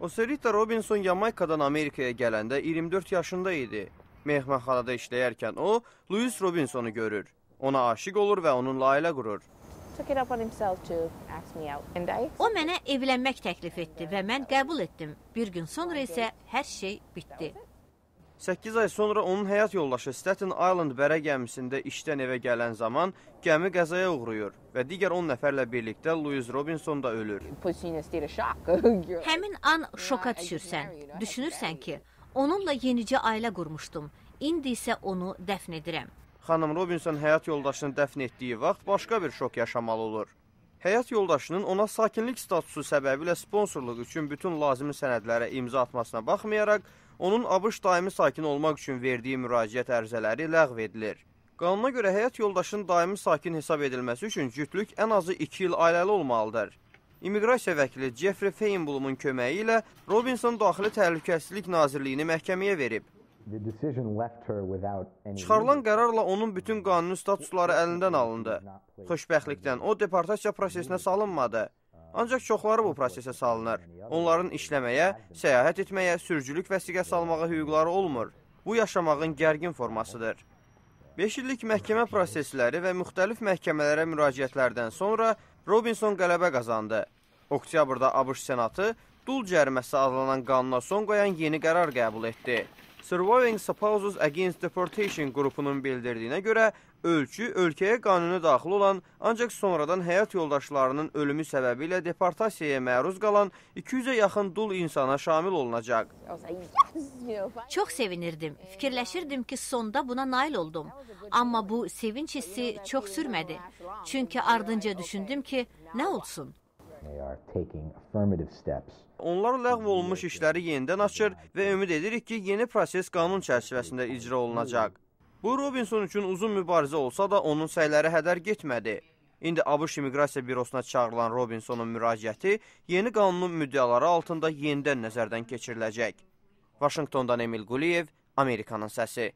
Oserita Robinson Yamaykadan Amerikaya gələndə 24 yaşında idi. Mehmanxanada işləyərkən o, Louis Robinsonu görür. Ona aşiq olur və onunla ailə qurur. O mənə evlənmək təklif etdi və mən qəbul etdim. Bir gün sonra isə hər şey bitdi. 8 ay sonra onun həyat yoldaşı Staten Island bərə gəmisində işdən evə gələn zaman gəmi qəzaya uğrayır və digər 10 nəfərlə birlikdə Louis Robinson da ölür. Həmin an şoka düşürsən. Düşünürsən ki, onunla yenicə ailə qurmuşdum. İndi isə onu dəfn edirəm. Xanım Robinson həyat yoldaşını dəfn etdiyi vaxt başqa bir şok yaşamalı olur həyat yoldaşının ona sakinlik statusu səbəbilə sponsorluq üçün bütün lazımi sənədlərə imza atmasına baxmayaraq, onun ABŞ daimi sakin olmaq üçün verdiyi müraciət ərizələri ləğv edilir. Qanuna görə həyat yoldaşının daimi sakin hesab edilməsi üçün cütlük ən azı 2 il ailəli olmalıdır. İmiqrasiya vəkili Jeffrey Feinblumun köməyi ilə Robinson Daxili Təhlükəsizlik Nazirliyini məhkəməyə verib. Çıxarılan qərarla onun bütün qanuni statusları əlindən alındı. Xoşbəxtlikdən o deportasiya prosesinə salınmadı. Uh, Ancaq çoxları bu prosesə salınır. Onların işləməyə, səyahət etməyə, sürücülük vəsiqəsi almağa hüquqları olmur. Bu yaşamağın gərgin formasıdır. 5 illik məhkəmə prosesləri və müxtəlif məhkəmələrə müraciətlərdən sonra Robinson qələbə qazandı. Oktyabrda ABŞ Senatı dul cəriməsi adlanan qanuna son qoyan yeni qərar qəbul etdi. Surviving Spouses Against Deportation qrupunun bildirdiyinə görə ölçü ölkəyə qanuna daxil olan, ancaq sonradan həyat yoldaşlarının ölümü səbəbi ilə deportasiyaya məruz qalan 200-ə yaxın dul insana şamil olunacaq. Çox sevinirdim. Fikirləşirdim ki, sonda buna nail oldum. Amma bu sevinç hissi çox sürmədi. Çünki ardınca düşündüm ki, nə olsun? Onlar ləğv olunmuş işləri yenidən açır və ümid edirik ki, yeni proses qanun çərçivəsində icra olunacaq. Bu Robinson üçün uzun mübarizə olsa da onun səyləri hədər getmədi. İndi ABŞ İmiqrasiya Bürosuna çağırılan Robinsonun müraciəti yeni qanunun müddəaları altında yenidən nəzərdən keçiriləcək. Vaşinqtondan Emil Quliyev, Amerikanın səsi.